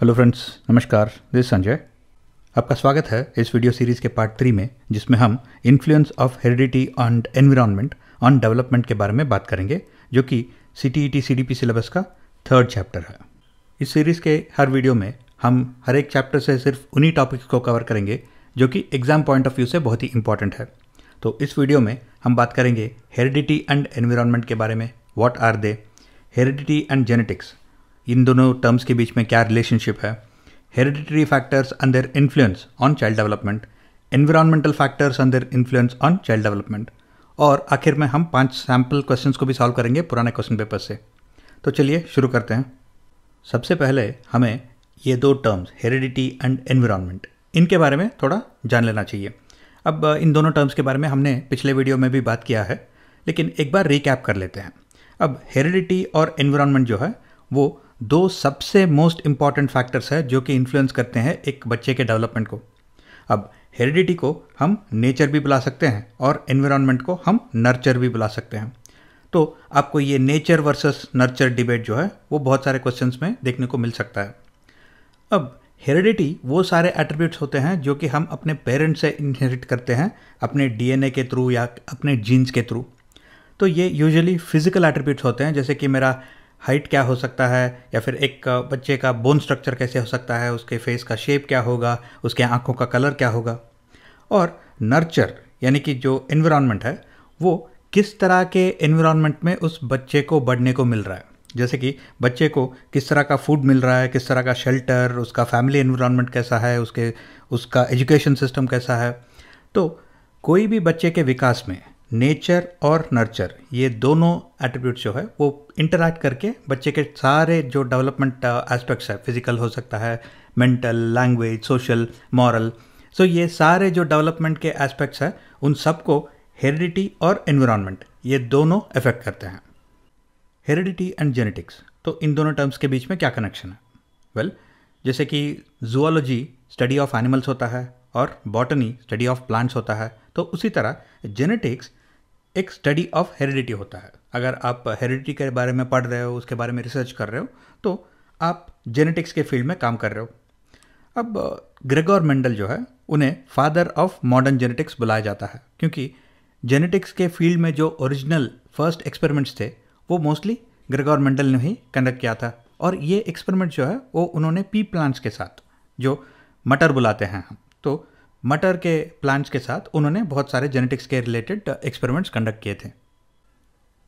Hello friends नमस्कार this Sanjay आपका स्वागत है इस वीडियो सीरीज़ के पार्ट थ्री में जिसमें हम influence of heredity on environment on development के बारे में बात करेंगे जो कि सी टी सीडीपी सिलेबस का थर्ड चैप्टर है इस सीरीज़ के हर वीडियो में हम हर एक चैप्टर से सिर्फ उन्हीं टॉपिक्स को कवर करेंगे जो कि एग्ज़ाम पॉइंट ऑफ व्यू से बहुत ही इंपॉर्टेंट है तो इस वीडियो में हम बात करेंगे हेरिडिटी एंड एनवायरनमेंट के बारे में what are they heredity and genetics इन दोनों टर्म्स के बीच में क्या रिलेशनशिप है hereditary factors and their influence on child development environmental factors and their influence on child development और आखिर में हम पांच सैम्पल क्वेश्चंस को भी सॉल्व करेंगे पुराने क्वेश्चन पेपर से तो चलिए शुरू करते हैं सबसे पहले हमें ये दो टर्म्स हेरिडिटी एंड एनवायरमेंट इनके बारे में थोड़ा जान लेना चाहिए अब इन दोनों टर्म्स के बारे में हमने पिछले वीडियो में भी बात किया है लेकिन एक बार रिकैप कर लेते हैं अब हेरिडिटी और एनवायरमेंट जो है वो दो सबसे मोस्ट इंपॉर्टेंट फैक्टर्स है जो कि इन्फ्लुएंस करते हैं एक बच्चे के डेवलपमेंट को अब हेरिडिटी को हम नेचर भी बुला सकते हैं और इन्वायरमेंट को हम नर्चर भी बुला सकते हैं तो आपको ये नेचर वर्सेस नर्चर डिबेट जो है वो बहुत सारे क्वेश्चंस में देखने को मिल सकता है अब हेरिडिटी वो सारे एट्रीब्यूट्स होते हैं जो कि हम अपने पेरेंट्स से इनहेरिट करते हैं अपने डीएनए के थ्रू या अपने जीन्स के थ्रू तो ये यूजुअली फिजिकल एट्रीब्यूट्स होते हैं जैसे कि मेरा हाइट क्या हो सकता है या फिर एक बच्चे का बोन स्ट्रक्चर कैसे हो सकता है उसके फेस का शेप क्या होगा उसके आँखों का कलर क्या होगा और नर्चर यानी कि जो इन्वायरमेंट है वो किस तरह के इन्वायरमेंट में उस बच्चे को बढ़ने को मिल रहा है जैसे कि बच्चे को किस तरह का फूड मिल रहा है किस तरह का शेल्टर उसका फैमिली इन्वायरमेंट कैसा है उसके उसका एजुकेशन सिस्टम कैसा है तो कोई भी बच्चे के विकास में नेचर और नर्चर ये दोनों एट्रीब्यूट जो है वो इंटरैक्ट करके बच्चे के सारे जो डेवलपमेंट एस्पेक्ट्स uh, है फिजिकल हो सकता है mental language social moral so ये सारे जो डेवलपमेंट के एस्पेक्ट्स हैं उन सबको हेरिडिटी और एनवायरनमेंट ये दोनों अफेक्ट करते हैं हेरिडिटी एंड जेनेटिक्स तो इन दोनों टर्म्स के बीच में क्या कनेक्शन है वेल well, जैसे कि जुआलॉजी स्टडी ऑफ एनिमल्स होता है और बॉटनी स्टडी ऑफ प्लांट्स होता है तो उसी तरह जेनेटिक्स एक स्टडी ऑफ हेरिडिटी होता है अगर आप हेरिडिटी के बारे में पढ़ रहे हो उसके बारे में रिसर्च कर रहे हो तो आप जेनेटिक्स के फील्ड में काम कर रहे हो अब ग्रेगोर मेंडल जो है उन्हें फादर ऑफ मॉडर्न जेनेटिक्स बुलाया जाता है क्योंकि जेनेटिक्स के फील्ड में जो ओरिजिनल फर्स्ट एक्सपेरिमेंट्स थे वो मोस्टली ग्रेगोर मेंडल ने ही कंडक्ट किया था और ये एक्सपेरिमेंट जो है वो उन्होंने पी प्लांट्स के साथ जो मटर बुलाते हैं हम तो मटर के प्लांट्स के साथ उन्होंने बहुत सारे जेनेटिक्स के रिलेटेड एक्सपेरिमेंट्स कंडक्ट किए थे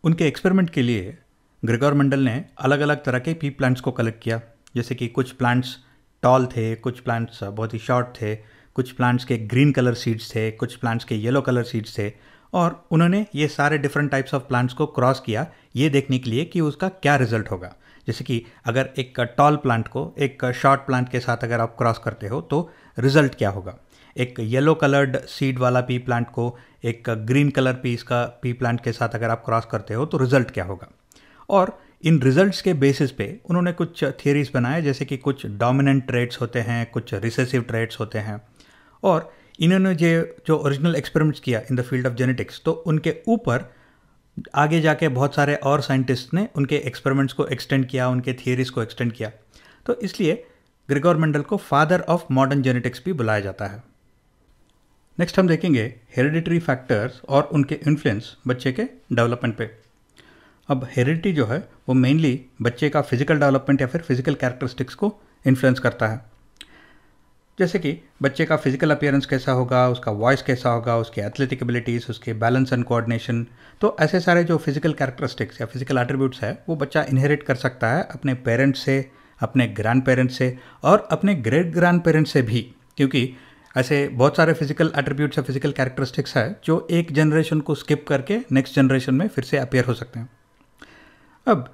उनके एक्सपेरिमेंट के लिए ग्रेगोर मंडल ने अलग अलग तरह के पी प्लांट्स को कलेक्ट किया जैसे कि कुछ प्लांट्स टॉल थे कुछ प्लांट्स बहुत ही शॉर्ट थे कुछ प्लांट्स के ग्रीन कलर सीड्स थे कुछ प्लांट्स के येलो कलर सीड्स थे और उन्होंने ये सारे डिफरेंट टाइप्स ऑफ प्लांट्स को क्रॉस किया ये देखने के लिए कि उसका क्या रिजल्ट होगा जैसे कि अगर एक टॉल प्लांट को एक शॉर्ट प्लांट के साथ अगर आप क्रॉस करते हो तो रिजल्ट क्या होगा एक येलो कलर्ड सीड वाला पी प्लांट को एक ग्रीन कलर पी इसका पी प्लांट के साथ अगर आप क्रॉस करते हो तो रिजल्ट क्या होगा और इन रिजल्ट्स के बेसिस पे उन्होंने कुछ थियरीज बनाए जैसे कि कुछ डोमिनेंट ट्रेड्स होते हैं कुछ रिसेसिव ट्रेड्स होते हैं और इन्होंने जे जो ओरिजिनल एक्सपेरिमेंट्स किया in the field of genetics तो उनके ऊपर आगे जाके बहुत सारे और साइंटिस्ट ने उनके एक्सपेरिमेंट्स को एक्सटेंड किया उनके थियरीज को एक्सटेंड किया तो इसलिए ग्रिगोर मंडल को फादर ऑफ मॉडर्न जेनेटिक्स भी बुलाया जाता है नेक्स्ट हम देखेंगे हेरिडिटरी फैक्टर्स और उनके इन्फ्लुएंस बच्चे के डेवलपमेंट पे अब हेरिडिटी जो है वो मेनली बच्चे का फिजिकल डेवलपमेंट या फिर फिजिकल कैरेक्टरिस्टिक्स को इन्फ्लुएंस करता है जैसे कि बच्चे का फिजिकल अपियरेंस कैसा होगा उसका वॉइस कैसा होगा उसकी एथलेटिक एबिलिटीज़ उसके बैलेंस एंड कोऑर्डिनेशन तो ऐसे सारे जो फिजिकल कैरेक्टरिस्टिक्स या फिजिकल एट्रीब्यूट्स है वो बच्चा इनहेरिट कर सकता है अपने पेरेंट्स से अपने ग्रैंड पेरेंट्स से और अपने ग्रेट ग्रैंड पेरेंट्स से भी क्योंकि ऐसे बहुत सारे फिजिकल एट्रीब्यूट्स या फिजिकल कैरेक्टरिस्टिक्स है जो एक जनरेशन को स्किप करके नेक्स्ट जनरेशन में फिर से अपेयर हो सकते हैं अब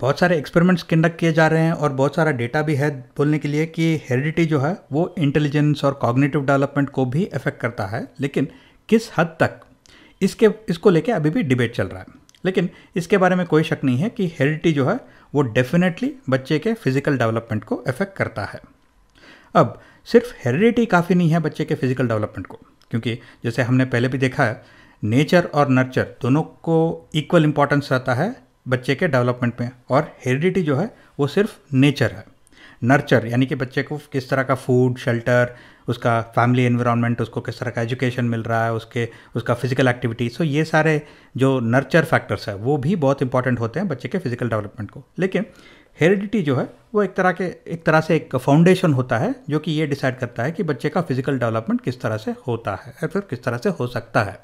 बहुत सारे एक्सपेरिमेंट्स कंडक्ट किए जा रहे हैं और बहुत सारा डेटा भी है बोलने के लिए कि हेरिडिटी जो है वो इंटेलिजेंस और कॉग्नेटिव डेवलपमेंट को भी अफेक्ट करता है लेकिन किस हद तक इसके इसको लेके अभी भी डिबेट चल रहा है लेकिन इसके बारे में कोई शक नहीं है कि हेरिडिटी जो है वो डेफिनेटली बच्चे के फिजिकल डेवलपमेंट को अफेक्ट करता है अब सिर्फ हेरिडिटी काफ़ी नहीं है बच्चे के फिजिकल डेवलपमेंट को क्योंकि जैसे हमने पहले भी देखा है नेचर और नर्चर दोनों को इक्वल इम्पॉर्टेंस रहता है बच्चे के डेवलपमेंट में और हेरिडिटी जो है वो सिर्फ नेचर है नर्चर यानी कि बच्चे को किस तरह का फूड शेल्टर उसका फैमिली एनवायरनमेंट उसको किस तरह का एजुकेशन मिल रहा है उसके उसका फिजिकल एक्टिविटी सो ये सारे जो नर्चर फैक्टर्स है वो भी बहुत इंपॉर्टेंट होते हैं बच्चे के फिजिकल डेवलपमेंट को लेकिन हेरिडिटी जो है वो एक तरह के एक तरह से एक फाउंडेशन होता है जो कि ये डिसाइड करता है कि बच्चे का फिजिकल डेवलपमेंट किस तरह से होता है या फिर किस तरह से हो सकता है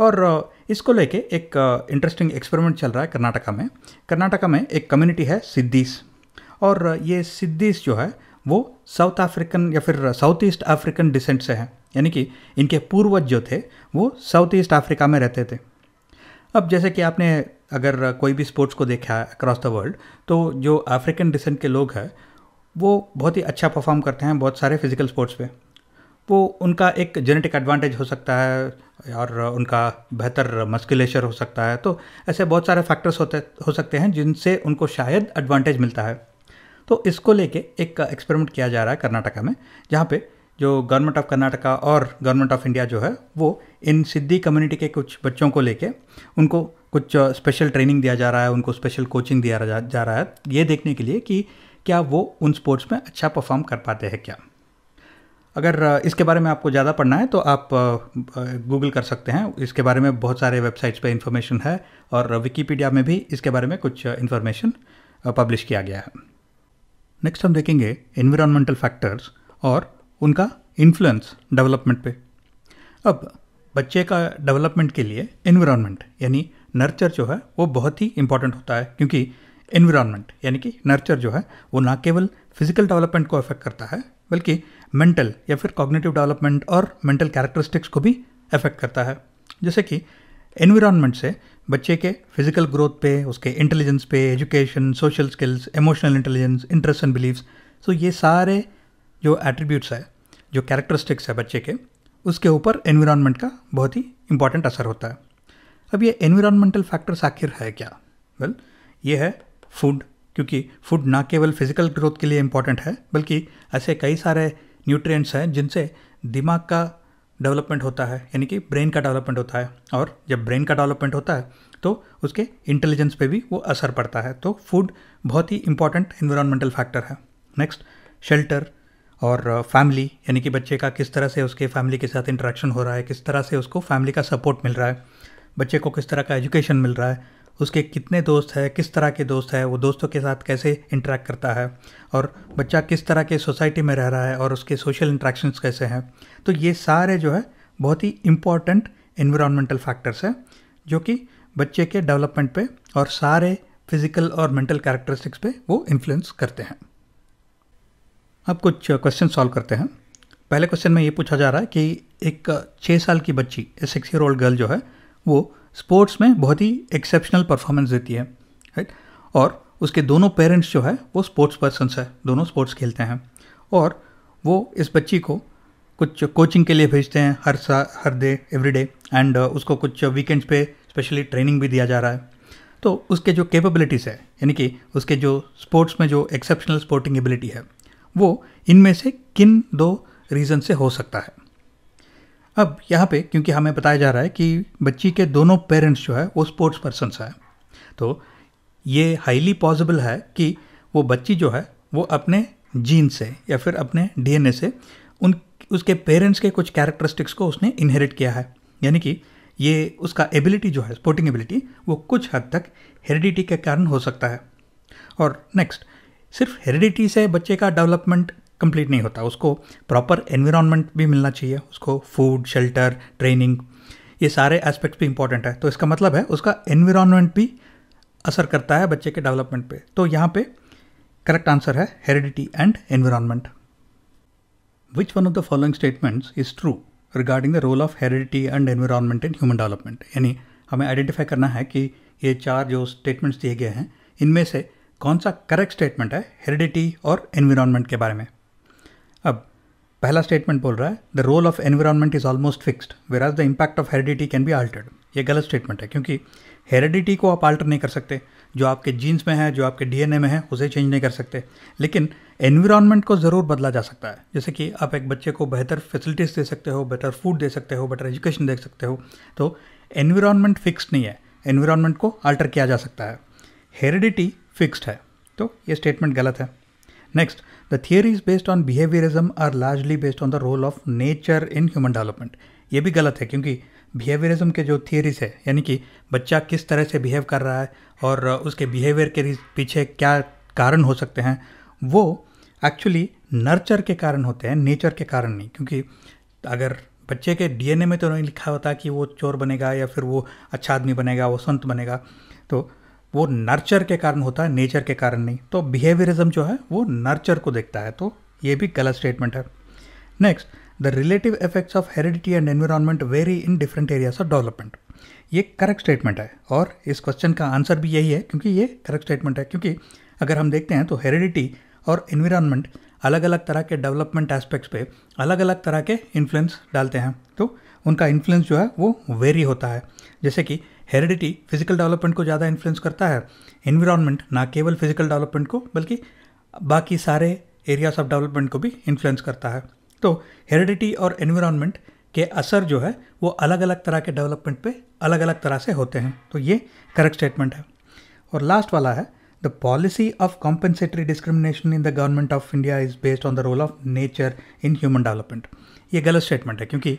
और इसको लेके एक इंटरेस्टिंग एक्सपेरिमेंट चल रहा है कर्नाटका में कर्नाटका में एक कम्युनिटी है सिद्धिस और ये सिद्धिस जो है वो साउथ अफ्रीकन या फिर साउथ ईस्ट अफ्रीकन डिसेंट से हैं यानी कि इनके पूर्वज जो थे वो साउथ ईस्ट अफ्रीका में रहते थे अब जैसे कि आपने अगर कोई भी स्पोर्ट्स को देखा है अक्रॉस द वर्ल्ड तो जो अफ्रीकन डिसेंट के लोग हैं वो बहुत ही अच्छा परफॉर्म करते हैं बहुत सारे फिजिकल स्पोर्ट्स पे वो उनका एक जेनेटिक एडवांटेज हो सकता है और उनका बेहतर मस्कुलेशर हो सकता है तो ऐसे बहुत सारे फैक्टर्स होते हो सकते हैं जिनसे उनको शायद एडवांटेज मिलता है तो इसको लेके एक एक्सपेरिमेंट किया जा रहा है कर्नाटका में जहाँ पे जो गवर्नमेंट ऑफ कर्नाटका और गवर्नमेंट ऑफ इंडिया जो है वो इन सिद्धि कम्युनिटी के कुछ बच्चों को लेके उनको कुछ स्पेशल ट्रेनिंग दिया जा रहा है उनको स्पेशल कोचिंग दिया जा, रहा है ये देखने के लिए कि क्या वो उन स्पोर्ट्स में अच्छा परफॉर्म कर पाते हैं क्या अगर इसके बारे में आपको ज़्यादा पढ़ना है तो आप गूगल कर सकते हैं इसके बारे में बहुत सारे वेबसाइट्स पे इन्फॉर्मेशन है और विकीपीडिया में भी इसके बारे में कुछ इन्फॉर्मेशन पब्लिश किया गया है नेक्स्ट हम देखेंगे इन्वायरमेंटल फैक्टर्स और उनका इन्फ्लुएंस डेवलपमेंट पे अब बच्चे का डेवलपमेंट के लिए इन्वायरमेंट यानी नर्चर जो है वो बहुत ही इंपॉर्टेंट होता है क्योंकि इन्वायरमेंट यानी कि नर्चर जो है वो ना केवल फिजिकल डेवलपमेंट को अफेक्ट करता है बल्कि मेंटल या फिर कॉग्निटिव डेवलपमेंट और मेंटल कैरेक्टरिस्टिक्स को भी अफेक्ट करता है जैसे कि एनवायरनमेंट से बच्चे के फिजिकल ग्रोथ पे उसके इंटेलिजेंस पे education social skills emotional intelligence interest and beliefs so ये सारे जो एट्रीब्यूट्स है जो कैरेक्टरिस्टिक्स है बच्चे के उसके ऊपर एनवायरनमेंट का बहुत ही इंपॉर्टेंट असर होता है अब ये एनवायरमेंटल फैक्टर्स आखिर है क्या वेल well, ये है फूड क्योंकि फूड ना केवल फिजिकल ग्रोथ के लिए इम्पॉर्टेंट है बल्कि ऐसे कई सारे न्यूट्रिएंट्स हैं जिनसे दिमाग का डेवलपमेंट होता है यानी कि ब्रेन का डेवलपमेंट होता है और जब ब्रेन का डेवलपमेंट होता है तो उसके इंटेलिजेंस पे भी वो असर पड़ता है तो फूड बहुत ही इंपॉर्टेंट इन्वायरमेंटल फैक्टर है नेक्स्ट शेल्टर और फैमिली uh, यानी कि बच्चे का किस तरह से उसके फैमिली के साथ इंटरेक्शन हो रहा है किस तरह से उसको फैमिली का सपोर्ट मिल रहा है बच्चे को किस तरह का एजुकेशन मिल रहा है उसके कितने दोस्त हैं किस तरह के दोस्त हैं वो दोस्तों के साथ कैसे इंटरेक्ट करता है और बच्चा किस तरह के सोसाइटी में रह रहा है और उसके सोशल इंट्रैक्शंस कैसे हैं तो ये सारे जो है बहुत ही इम्पॉर्टेंट इन्वायरमेंटल फैक्टर्स हैं जो कि बच्चे के डेवलपमेंट पे और सारे फिजिकल और मेंटल कैरेक्टरिस्टिक्स पे वो इन्फ्लुएंस करते हैं अब कुछ क्वेश्चन सॉल्व करते हैं पहले क्वेश्चन में ये पूछा जा रहा है कि एक छः साल की बच्ची सिक्स ईयर ओल्ड गर्ल जो है वो स्पोर्ट्स में बहुत ही एक्सेप्शनल परफॉर्मेंस देती है राइट और उसके दोनों पेरेंट्स जो है वो स्पोर्ट्स पर्सनस है दोनों स्पोर्ट्स खेलते हैं और वो इस बच्ची को कुछ कोचिंग के लिए भेजते हैं हर सा हर डे एवरी डे एंड उसको कुछ वीकेंड्स पे स्पेशली ट्रेनिंग भी दिया जा रहा है तो उसके जो कैपेबिलिटीज़ है यानी कि उसके जो स्पोर्ट्स में जो एक्सेप्शनल स्पोर्टिंग एबिलिटी है वो इनमें से किन दो रीज़न से हो सकता है अब यहाँ पे क्योंकि हमें बताया जा रहा है कि बच्ची के दोनों पेरेंट्स जो है वो स्पोर्ट्स पर्सनस हैं तो ये हाईली पॉसिबल है कि वो बच्ची जो है वो अपने जीन से या फिर अपने डीएनए से उन उसके पेरेंट्स के कुछ कैरेक्टरिस्टिक्स को उसने इनहेरिट किया है यानी कि ये उसका एबिलिटी जो है स्पोर्टिंग एबिलिटी वो कुछ हद तक हेरिडिटी के कारण हो सकता है और नेक्स्ट सिर्फ हेरिडिटी से बच्चे का डेवलपमेंट कंप्लीट नहीं होता उसको प्रॉपर एनवायरनमेंट भी मिलना चाहिए उसको फूड शेल्टर ट्रेनिंग ये सारे एस्पेक्ट्स भी इंपॉर्टेंट है तो इसका मतलब है उसका एनवायरनमेंट भी असर करता है बच्चे के डेवलपमेंट पे तो यहाँ पे करेक्ट आंसर है heredity and environment which one of the following statements is true regarding the role of heredity and environment in human development यानी हमें आइडेंटिफाई करना है कि ये चार जो स्टेटमेंट्स दिए गए हैं इनमें से कौन सा करेक्ट स्टेटमेंट है हेरिडिटी और एनवायरनमेंट के बारे में अब पहला स्टेटमेंट बोल रहा है the role of environment is almost fixed whereas the impact of heredity can be altered ये गलत स्टेटमेंट है क्योंकि हेरिडिटी को आप आल्टर नहीं कर सकते जो आपके जीन्स में है जो आपके डीएनए में है उसे चेंज नहीं कर सकते लेकिन एनवायरमेंट को ज़रूर बदला जा सकता है जैसे कि आप एक बच्चे को बेहतर फैसिलिटीज़ दे सकते हो बेहतर फूड दे सकते हो बेटर एजुकेशन दे सकते हो तो एनवायरमेंट फिक्स्ड नहीं है एनवायरमेंट को आल्टर किया जा सकता है हेरिडिटी फिक्स्ड है तो ये स्टेटमेंट गलत है next The theories based on behaviorism are largely based on the role of nature in human development. ये भी गलत है क्योंकि बिहेवियरिज्म के जो थियरीज है यानी कि बच्चा किस तरह से बिहेव कर रहा है और उसके बिहेवियर के पीछे क्या कारण हो सकते हैं वो एक्चुअली नर्चर के कारण होते हैं नेचर के कारण नहीं क्योंकि अगर बच्चे के डीएनए में तो नहीं लिखा होता कि वो चोर बनेगा या फिर वो अच्छा आदमी बनेगा वो संत बनेगा तो वो नर्चर के कारण होता है नेचर के कारण नहीं तो बिहेवियरिज्म जो है वो नर्चर को देखता है तो ये भी गलत स्टेटमेंट है next the relative effects of heredity and environment vary in different areas of development ये करेक्ट स्टेटमेंट है और इस क्वेश्चन का आंसर भी यही है क्योंकि ये करेक्ट स्टेटमेंट है क्योंकि अगर हम देखते हैं तो हेरिडिटी और इन्वायरमेंट अलग अलग तरह के डेवलपमेंट एस्पेक्ट्स पे अलग अलग तरह के इन्फ्लुएंस डालते हैं तो उनका इन्फ्लुएंस जो है वो वेरी होता है जैसे कि हेरिडिटी फिजिकल डेवलपमेंट को ज़्यादा इन्फ्लुएंस करता है इन्वायरमेंट ना केवल फिजिकल डेवलपमेंट को बल्कि बाकी सारे एरियाज ऑफ डेवलपमेंट को भी इन्फ्लुएंस करता है तो हेरिडिटी और इन्वायरमेंट के असर जो है वो अलग अलग तरह के डेवलपमेंट पे अलग अलग तरह से होते हैं तो ये करेक्ट स्टेटमेंट है और लास्ट वाला है the policy of compensatory discrimination in the government of India is based on the role of nature in human development ये गलत स्टेटमेंट है क्योंकि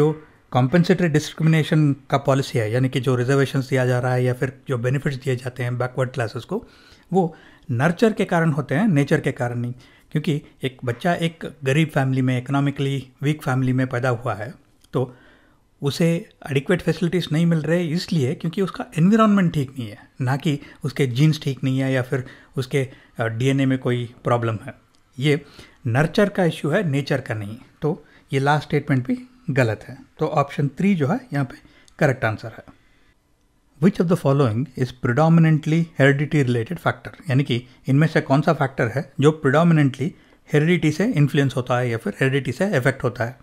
जो कॉम्पेंसेटरी डिस्क्रिमिनेशन का पॉलिसी है यानी कि जो रिजर्वेशन दिया जा रहा है या फिर जो बेनिफिट्स दिए जाते हैं बैकवर्ड क्लासेस को वो नर्चर के कारण होते हैं नेचर के कारण नहीं क्योंकि एक बच्चा एक गरीब फैमिली में इकोनॉमिकली वीक फैमिली में पैदा हुआ है तो उसे एडिक्वेट फैसिलिटीज़ नहीं मिल रहे इसलिए क्योंकि उसका एनवायरनमेंट ठीक नहीं है ना कि उसके जीन्स ठीक नहीं है या फिर उसके डीएनए में कोई प्रॉब्लम है ये नर्चर का इश्यू है नेचर का नहीं तो ये लास्ट स्टेटमेंट भी गलत है तो ऑप्शन थ्री जो है यहाँ पे करेक्ट आंसर है which of the following is predominantly heredity related factor यानी कि इनमें से कौन सा फैक्टर है जो प्रिडामिनेंटली हेरिडिटी से इन्फ्लुएंस होता है या फिर हेरिडिटी से इफेक्ट होता है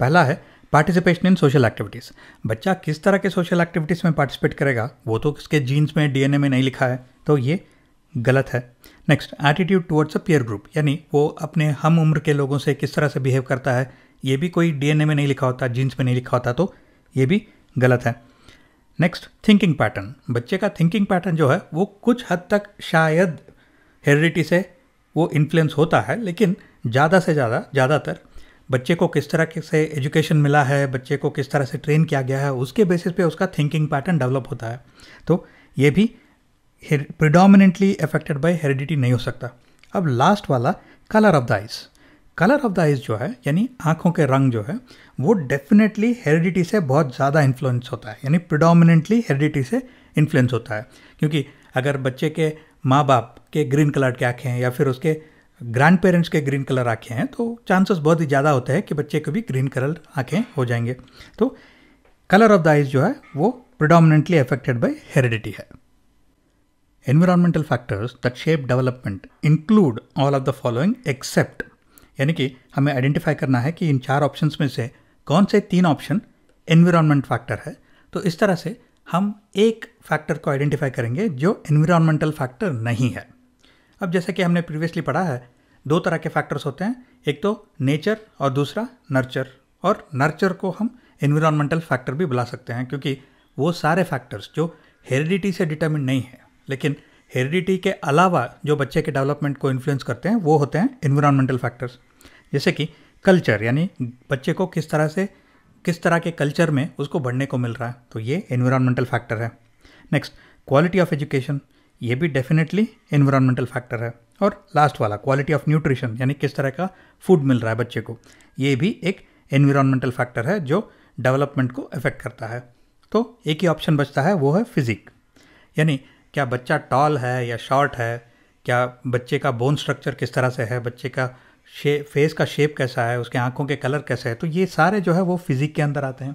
पहला है पार्टिसिपेशन इन सोशल एक्टिविटीज़ बच्चा किस तरह के सोशल एक्टिविटीज़ में पार्टिसिपेट करेगा वो तो उसके जीन्स में डीएनए में नहीं लिखा है तो ये गलत है next attitude towards a peer group यानी वो अपने हम उम्र के लोगों से किस तरह से बिहेव करता है ये भी कोई डीएनए में नहीं लिखा होता जीन्स में नहीं लिखा होता तो ये भी गलत है नेक्स्ट थिंकिंग पैटर्न बच्चे का थिंकिंग पैटर्न जो है वो कुछ हद तक शायद हेरिडिटी से वो इन्फ्लुएंस होता है लेकिन ज़्यादा से ज़्यादा ज़्यादातर बच्चे को किस तरह से एजुकेशन मिला है बच्चे को किस तरह से ट्रेन किया गया है उसके बेसिस पे उसका थिंकिंग पैटर्न डेवलप होता है तो ये भी प्रिडोमिनेंटली अफेक्टेड बाय हेरिडिटी नहीं हो सकता अब लास्ट वाला colour of the eyes colour of the eyes जो है यानी आँखों के रंग जो है वो डेफिनेटली हेरिडिटी से बहुत ज़्यादा इन्फ्लुएंस होता है यानी प्रिडोमिनेंटली हेरिडिटी से इन्फ्लुएंस होता है क्योंकि अगर बच्चे के माँ बाप के ग्रीन कलर की आँखें हैं या फिर उसके ग्रैंड पेरेंट्स के ग्रीन कलर आँखें हैं तो चांसेस बहुत ही ज़्यादा होते हैं कि बच्चे को भी ग्रीन कलर आँखें हो जाएंगे तो कलर ऑफ द आइज़ जो है वो प्रिडोमिनेंटली अफेक्टेड बाई हेरिडिटी है environmental factors that shape development include all of the following except यानी कि हमें आइडेंटिफाई करना है कि इन चार ऑप्शन में से कौन से तीन ऑप्शन एनवायरमेंट फैक्टर है तो इस तरह से हम एक फैक्टर को आइडेंटिफाई करेंगे जो एनवायरमेंटल फैक्टर नहीं है अब जैसे कि हमने प्रीवियसली पढ़ा है दो तरह के फैक्टर्स होते हैं एक तो नेचर और दूसरा नर्चर और नर्चर को हम एनवायरमेंटल फैक्टर भी बुला सकते हैं क्योंकि वो सारे फैक्टर्स जो हेरिडिटी से डिटर्मिन नहीं है लेकिन हेरिडिटी के अलावा जो बच्चे के डेवलपमेंट को इन्फ्लुएंस करते हैं वो होते हैं इन्वायरमेंटल फैक्टर्स जैसे कि कल्चर यानी बच्चे को किस तरह से किस तरह के कल्चर में उसको बढ़ने को मिल रहा है तो ये इन्वायरमेंटल फैक्टर है नेक्स्ट क्वालिटी ऑफ एजुकेशन ये भी डेफिनेटली इन्वायरमेंटल फैक्टर है और लास्ट वाला क्वालिटी ऑफ न्यूट्रिशन यानी किस तरह का फूड मिल रहा है बच्चे को ये भी एक इन्वायरमेंटल फैक्टर है जो डेवलपमेंट को अफेक्ट करता है तो एक ही ऑप्शन बचता है वो है फिजिक यानी क्या बच्चा टॉल है या शॉर्ट है क्या बच्चे का बोन स्ट्रक्चर किस तरह से है बच्चे का शे फेस का शेप कैसा है उसके आँखों के कलर कैसे है तो ये सारे जो है वो फिज़िक के अंदर आते हैं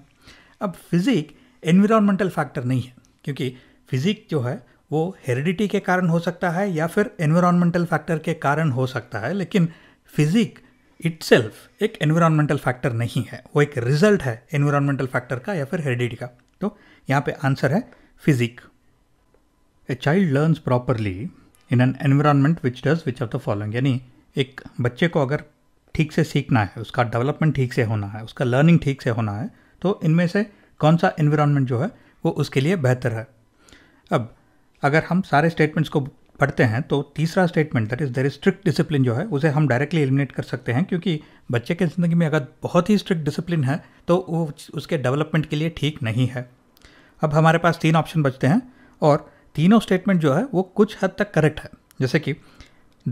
अब फिज़िक एनवायरमेंटल फैक्टर नहीं है क्योंकि फिज़िक जो है वो हेरिडिटी के कारण हो सकता है या फिर एनवायरमेंटल फैक्टर के कारण हो सकता है लेकिन फिज़िक इट्सेल्फ एक एनवायरमेंटल फैक्टर नहीं है वो एक रिजल्ट है एनवायरमेंटल फैक्टर का या फिर हेरिडिटी का तो यहाँ पे आंसर है physique a child learns properly in an environment which does which of the following यानी एक बच्चे को अगर ठीक से सीखना है उसका डेवलपमेंट ठीक से होना है उसका लर्निंग ठीक से होना है तो इनमें से कौन सा इन्वायरमेंट जो है वो उसके लिए बेहतर है अब अगर हम सारे स्टेटमेंट्स को पढ़ते हैं तो तीसरा statement that is there strict discipline जो है उसे हम डायरेक्टली एलिमिनेट कर सकते हैं क्योंकि बच्चे के ज़िंदगी में अगर बहुत ही स्ट्रिक्ट डिसिप्लिन है तो वो उसके डेवलपमेंट के लिए ठीक नहीं है अब हमारे पास तीन ऑप्शन बचते हैं और तीनों स्टेटमेंट जो है वो कुछ हद तक करेक्ट है जैसे कि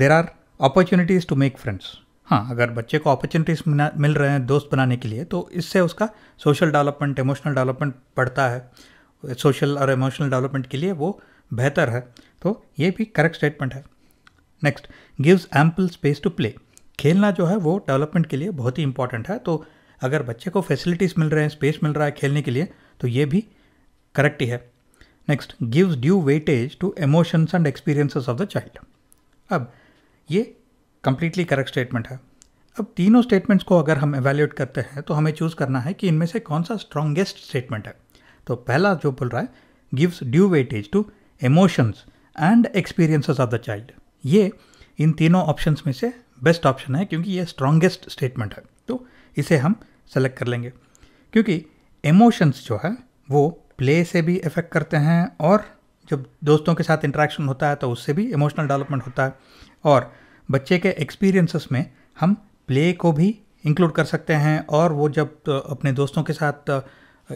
there are opportunities to make friends हाँ अगर बच्चे को अपॉर्चुनिटीज़ मिल रहे हैं दोस्त बनाने के लिए तो इससे उसका सोशल डेवलपमेंट इमोशनल डेवलपमेंट पड़ता है सोशल और इमोशनल डेवलपमेंट के लिए वो बेहतर है तो ये भी करेक्ट स्टेटमेंट है next gives ample space to play खेलना जो है वो डेवलपमेंट के लिए बहुत ही इंपॉर्टेंट है तो अगर बच्चे को फैसिलिटीज़ मिल रहे हैं स्पेस मिल रहा है खेलने के लिए तो ये भी करेक्ट ही है next gives due weightage to emotions and experiences of the child अब ये कम्प्लीटली करेक्ट स्टेटमेंट है अब तीनों स्टेटमेंट्स को अगर हम एवेल्यूएट करते हैं तो हमें चूज़ करना है कि इनमें से कौन सा स्ट्रॉन्गेस्ट स्टेटमेंट है तो पहला जो बोल रहा है gives due weightage to emotions and experiences of the child ये इन तीनों ऑप्शंस में से बेस्ट ऑप्शन है क्योंकि ये स्ट्रॉन्गेस्ट स्टेटमेंट है तो इसे हम सेलेक्ट कर लेंगे क्योंकि इमोशंस जो है वो प्ले से भी इफ़ेक्ट करते हैं और जब दोस्तों के साथ इंट्रैक्शन होता है तो उससे भी इमोशनल डेवलपमेंट होता है और बच्चे के एक्सपीरियंसेस में हम प्ले को भी इंक्लूड कर सकते हैं और वो जब तो अपने दोस्तों के साथ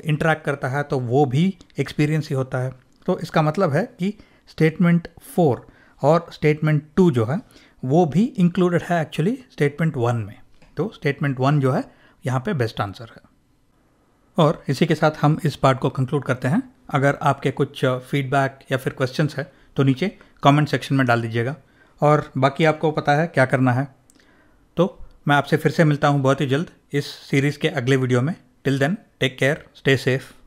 इंटरेक्ट करता है तो वो भी एक्सपीरियंस ही होता है तो इसका मतलब है कि स्टेटमेंट फोर और स्टेटमेंट टू जो है वो भी इंक्लूडेड है एक्चुअली स्टेटमेंट वन में तो स्टेटमेंट वन जो है यहाँ पे बेस्ट आंसर है और इसी के साथ हम इस पार्ट को कंक्लूड करते हैं अगर आपके कुछ फीडबैक या फिर क्वेश्चन है तो नीचे कमेंट सेक्शन में डाल दीजिएगा और बाकी आपको पता है क्या करना है तो मैं आपसे फिर से मिलता हूँ बहुत ही जल्द इस सीरीज़ के अगले वीडियो में till then take care stay safe